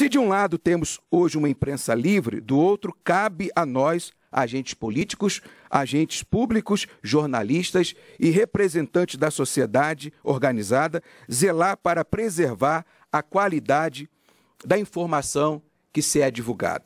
Se de um lado temos hoje uma imprensa livre, do outro cabe a nós, agentes políticos, agentes públicos, jornalistas e representantes da sociedade organizada, zelar para preservar a qualidade da informação que se é divulgada.